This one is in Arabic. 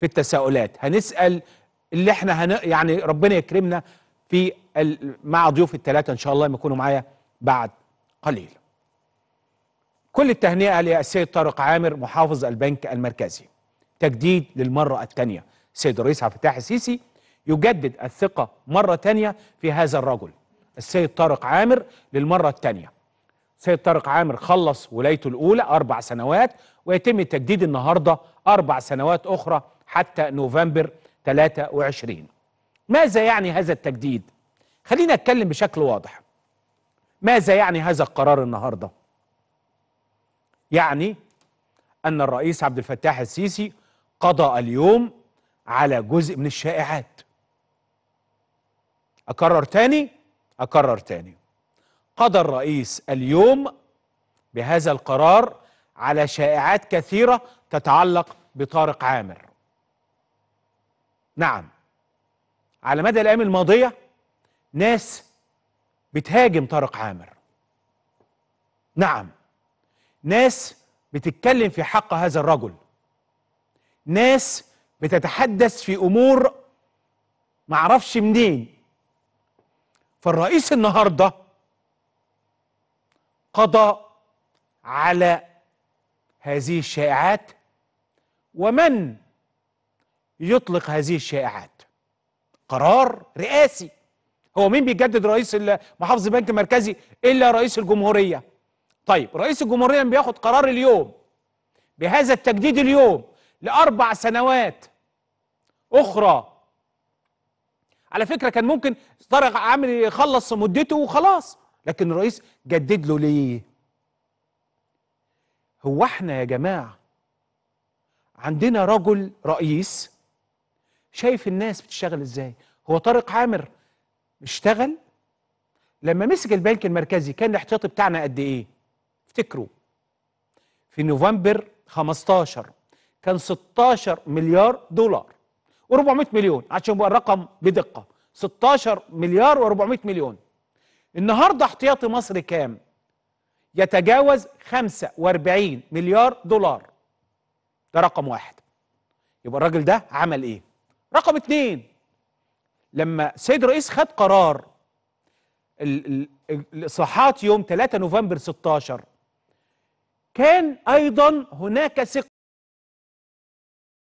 في التساؤلات هنسال اللي احنا هن... يعني ربنا يكرمنا في ال... مع ضيوف الثلاثه ان شاء الله لما يكونوا معايا بعد قليل كل التهنئه للسيد طارق عامر محافظ البنك المركزي تجديد للمره الثانيه السيد الرئيس عبد الفتاح السيسي يجدد الثقه مره ثانيه في هذا الرجل السيد طارق عامر للمره الثانيه السيد طارق عامر خلص ولايته الاولى اربع سنوات ويتم التجديد النهارده اربع سنوات اخرى حتى نوفمبر 23 ماذا يعني هذا التجديد؟ خلينا أتكلم بشكل واضح ماذا يعني هذا القرار النهارده؟ يعني أن الرئيس عبد الفتاح السيسي قضى اليوم على جزء من الشائعات أكرر تاني أكرر تاني قضى الرئيس اليوم بهذا القرار على شائعات كثيرة تتعلق بطارق عامر نعم على مدى الايام الماضيه ناس بتهاجم طارق عامر نعم ناس بتتكلم في حق هذا الرجل ناس بتتحدث في امور معرفش منين فالرئيس النهارده قضى على هذه الشائعات ومن يطلق هذه الشائعات قرار رئاسي هو مين بيجدد رئيس محافظ البنك المركزي الا رئيس الجمهوريه طيب رئيس الجمهوريه بياخد قرار اليوم بهذا التجديد اليوم لاربع سنوات اخرى على فكره كان ممكن طارق عامل يخلص مدته وخلاص لكن الرئيس جدد له ليه هو احنا يا جماعه عندنا رجل رئيس شايف الناس بتشتغل ازاي هو طارق عامر اشتغل لما مسك البنك المركزي كان الاحتياطي بتاعنا قد ايه افتكروا في نوفمبر 15 كان 16 مليار دولار و400 مليون عشان يبقى الرقم بدقه 16 مليار و400 مليون النهارده احتياطي مصر كام يتجاوز 45 مليار دولار ده رقم واحد يبقى الراجل ده عمل ايه رقم اتنين لما سيد الرئيس خد قرار الاصلاحات يوم 3 نوفمبر 16 كان ايضا هناك ثقه